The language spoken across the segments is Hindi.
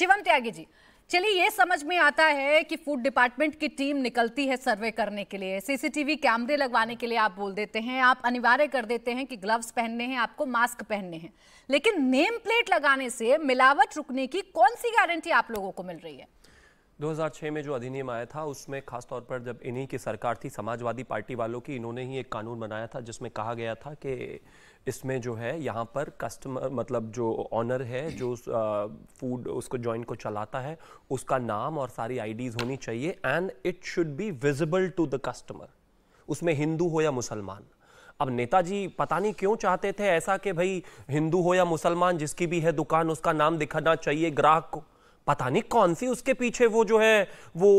शिवम त्यागी जी चलिए ये समझ में आता है कि फूड डिपार्टमेंट की टीम निकलती है सर्वे करने के लिए सीसीटीवी कैमरे लगवाने के लिए आप बोल देते हैं आप अनिवार्य कर देते हैं कि ग्लव्स पहनने हैं आपको मास्क पहनने हैं लेकिन नेम प्लेट लगाने से मिलावट रुकने की कौन सी गारंटी आप लोगों को मिल रही है 2006 में जो अधिनियम आया था उसमें खासतौर पर जब इन्हीं की सरकार थी समाजवादी पार्टी वालों की इन्होंने ही एक कानून बनाया था जिसमें कहा गया था कि इसमें जो है यहाँ पर कस्टमर मतलब जो ऑनर है जो फूड उसको जॉइंट को चलाता है उसका नाम और सारी आईडीज होनी चाहिए and it should be visible to the customer उसमें हिंदू हो या मुसलमान अब नेताजी पता नहीं क्यों चाहते थे ऐसा कि भाई हिंदू हो या मुसलमान जिसकी भी है दुकान उसका नाम दिखाना चाहिए ग्राहक को पता नहीं कौन सी उसके पीछे वो जो है वो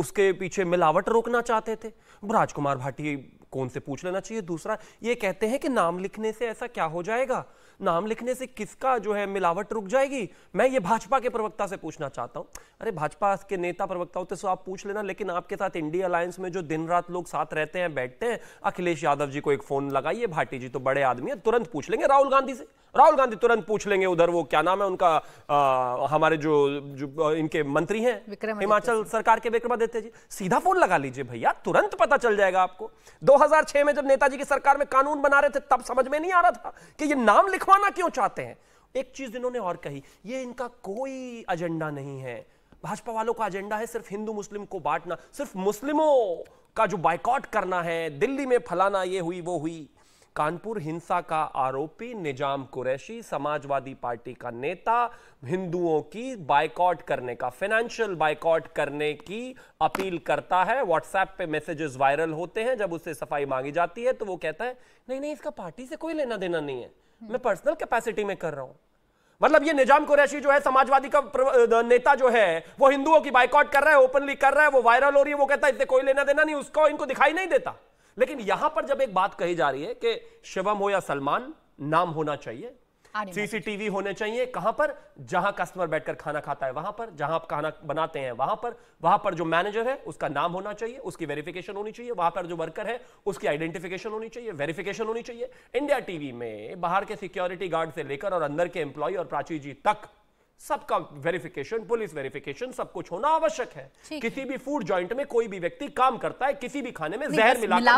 उसके पीछे मिलावट रोकना चाहते थे राजकुमार भाटी कौन से पूछ लेना चाहिए दूसरा ये कहते हैं कि नाम लिखने से ऐसा क्या हो जाएगा नाम लिखने से किसका जो है मिलावट रुक जाएगी मैं ये भाजपा के प्रवक्ता से पूछना चाहता हूं अरे भाजपा के नेता प्रवक्ता होते सो तो आप पूछ लेना लेकिन आपके साथ इंडिया अलायंस में जो दिन रात लोग साथ रहते हैं बैठते हैं अखिलेश यादव जी को एक फोन लगाइए भाटी जी तो बड़े आदमी है तुरंत पूछ लेंगे राहुल गांधी से राहुल गांधी तुरंत पूछ लेंगे उधर वो क्या नाम है उनका आ, हमारे जो, जो इनके मंत्री हैं हिमाचल सरकार के विक्रमादित्य जी सीधा फोन लगा लीजिए भैया तुरंत पता चल जाएगा आपको 2006 में जब नेताजी की सरकार में कानून बना रहे थे तब समझ में नहीं आ रहा था कि ये नाम लिखो लिखवाना क्यों चाहते हैं एक चीज इन्होंने और कही ये इनका कोई एजेंडा नहीं है भाजपा वालों का एजेंडा है सिर्फ हिंदू मुस्लिम को बांटना सिर्फ मुस्लिमों का जो बाइकॉट करना है दिल्ली में फलाना ये हुई वो हुई कानपुर हिंसा का आरोपी निजाम कुरैशी समाजवादी पार्टी का नेता हिंदुओं की बाइकॉट करने का फाइनेंशियल बाइकॉट करने की अपील करता है व्हाट्सएप पे मैसेजेस वायरल होते हैं जब उससे सफाई मांगी जाती है तो वो कहता है नहीं नहीं इसका पार्टी से कोई लेना देना नहीं है मैं पर्सनल कैपेसिटी में कर रहा हूं मतलब ये निजाम कुरैशी जो है समाजवादी का नेता जो है वो हिंदुओं की बाइकआउट कर रहा है ओपनली कर रहा है वो वायरल हो रही है वो कहता है इससे कोई लेना देना नहीं उसको इनको दिखाई नहीं देता लेकिन यहां पर जब एक बात कही जा रही है कि शिवम हो या सलमान नाम होना चाहिए सीसीटीवी होने चाहिए कहां पर जहां कस्टमर बैठकर खाना खाता है वहां पर जहां आप खाना बनाते हैं वहां पर वहां पर जो मैनेजर है उसका नाम होना चाहिए उसकी वेरिफिकेशन होनी चाहिए वहां पर जो वर्कर है उसकी आइडेंटिफिकेशन होनी चाहिए वेरिफिकेशन होनी चाहिए इंडिया टीवी में बाहर के सिक्योरिटी गार्ड से लेकर और अंदर के एम्प्लॉय और प्राची जी तक सबका वेरिफिकेशन पुलिस वेरिफिकेशन सब कुछ होना आवश्यक है किसी भी फूड जॉइंट में कोई भी व्यक्ति काम करता है किसी भी खाने में जहर मिलाकर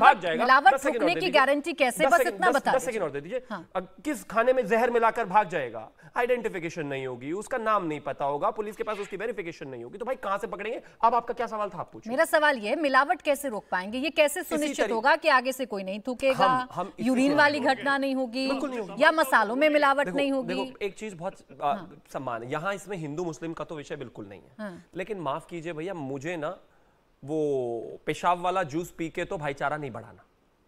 भाग जाएगा हाँ। किस खाने में जहर मिलाकर भाग जाएगा आइडेंटिफिकेशन नहीं होगी उसका नाम नहीं पता होगा पुलिस के पास उसकी वेरिफिकेशन नहीं होगी तो भाई कहां से पकड़ेंगे अब आपका क्या सवाल था आप पूछिए मेरा सवाल ये मिलावट कैसे रोक पाएंगे ये कैसे सुनिश्चित होगा कि आगे से कोई नहीं थूकेगा हम यूरिन वाली घटना नहीं होगी या मसालों में मिलावट नहीं होगी एक चीज बहुत हाँ। सम्मान यहाँ इसमें हिंदू मुस्लिम का तो विषय बिल्कुल नहीं है हाँ। लेकिन माफ कीजिए भैया मुझे ना वो पेशाब वाला जूस पी के तो भाईचारा नहीं बढ़ाना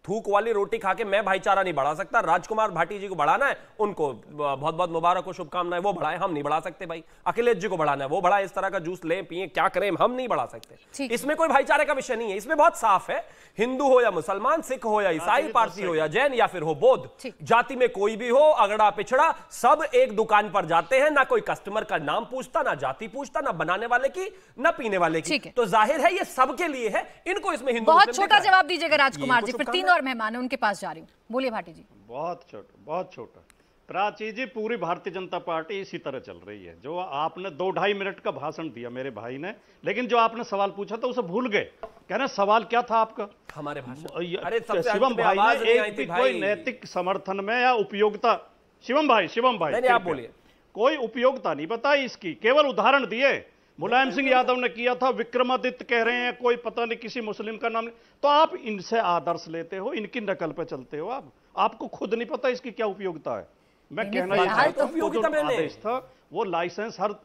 थूक वाली रोटी खा के मैं भाईचारा नहीं बढ़ा सकता राजकुमार भाटी जी को बढ़ाना है उनको बहुत बहुत मुबारक हो शुभकामनाएं वो बढ़ाए हम नहीं बढ़ा सकते भाई अखिलेश जी को बढ़ाना है वो बढ़ाए इस तरह का जूस लें पिए क्या करें हम नहीं बढ़ा सकते इसमें कोई भाईचारे का विषय नहीं है इसमें बहुत साफ है हिंदू हो या मुसलमान सिख हो या ईसाई तो पारसी हो या जैन या फिर हो बोध जाति में कोई भी हो अगड़ा पिछड़ा सब एक दुकान पर जाते हैं ना कोई कस्टमर का नाम पूछता ना जाति पूछता ना बनाने वाले की ना पीने वाले की तो जाहिर है ये सबके लिए है इनको इसमें हिंदू बहुत छोटा जवाब दीजिएगा राजकुमार जी फिर तीनों और मेहमान उनके पास जा रही हूँ बोलिए भाटी जी बहुत छोटा बहुत छोटा प्राची जी पूरी भारतीय जनता पार्टी इसी तरह चल रही है जो आपने दो ढाई मिनट का भाषण दिया मेरे भाई ने लेकिन जो आपने सवाल पूछा था तो उसे भूल गए कहना सवाल क्या था आपका हमारे अरे शिवम भाई ने एक भी कोई नैतिक समर्थन में या उपयोगिता शिवम भाई शिवम भाई आप बोलिए कोई उपयोगिता नहीं बताई इसकी केवल उदाहरण दिए मुलायम सिंह यादव ने किया था विक्रमादित्य कह रहे हैं कोई पता नहीं किसी मुस्लिम का नाम नहीं तो आप इनसे आदर्श लेते हो इनकी नकल पर चलते हो आप आपको खुद नहीं पता इसकी क्या उपयोगिता है मैं कहना चाहता तो हूं आदेश था वो लाइसेंस हर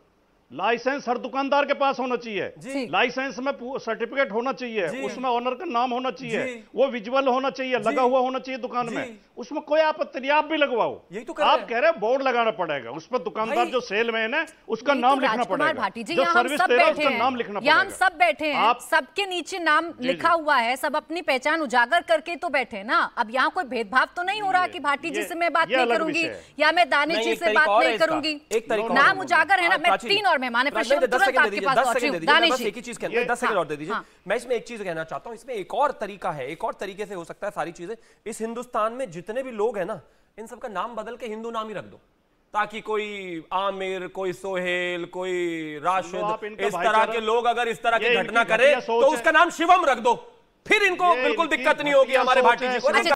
लाइसेंस हर दुकानदार के पास होना चाहिए लाइसेंस में सर्टिफिकेट होना चाहिए उसमें ऑनर का नाम होना चाहिए वो विजुअल होना चाहिए लगा हुआ होना चाहिए दुकान में उसमें कोई आपत्ति नहीं आप भी लगवाओ यही तो आप कह रहे हैं बोर्ड लगाना पड़ेगा उस पर दुकानदार जो सेल में है उसका तो नाम लिखना पड़ेगा जो सर्विस नाम लिखना पड़ेगा हम सब बैठे हैं आप सबके नीचे नाम लिखा हुआ है सब अपनी पहचान उजागर करके तो बैठे ना अब यहाँ कोई भेदभाव तो नहीं हो रहा की भाटी जी से मैं बात नहीं करूंगी या मैं दानी जी से बात नहीं करूंगी नाम उजागर है ना मैं तीन और और मेहमान हाँ। और दीजिए हाँ। मैं इसमें एक चीज कहना चाहता हूँ इसमें एक और तरीका है एक और तरीके से हो सकता है सारी चीजें इस हिंदुस्तान में जितने भी लोग है ना इन सबका नाम बदल के हिंदू नाम ही रख दो ताकि कोई आमिर कोई सोहेल कोई राशिद इस तरह के लोग अगर इस तरह की घटना करें तो उसका नाम शिवम रख दो फिर इनको बिल्कुल दिक्कत नहीं होगी हमारे भाटी जी को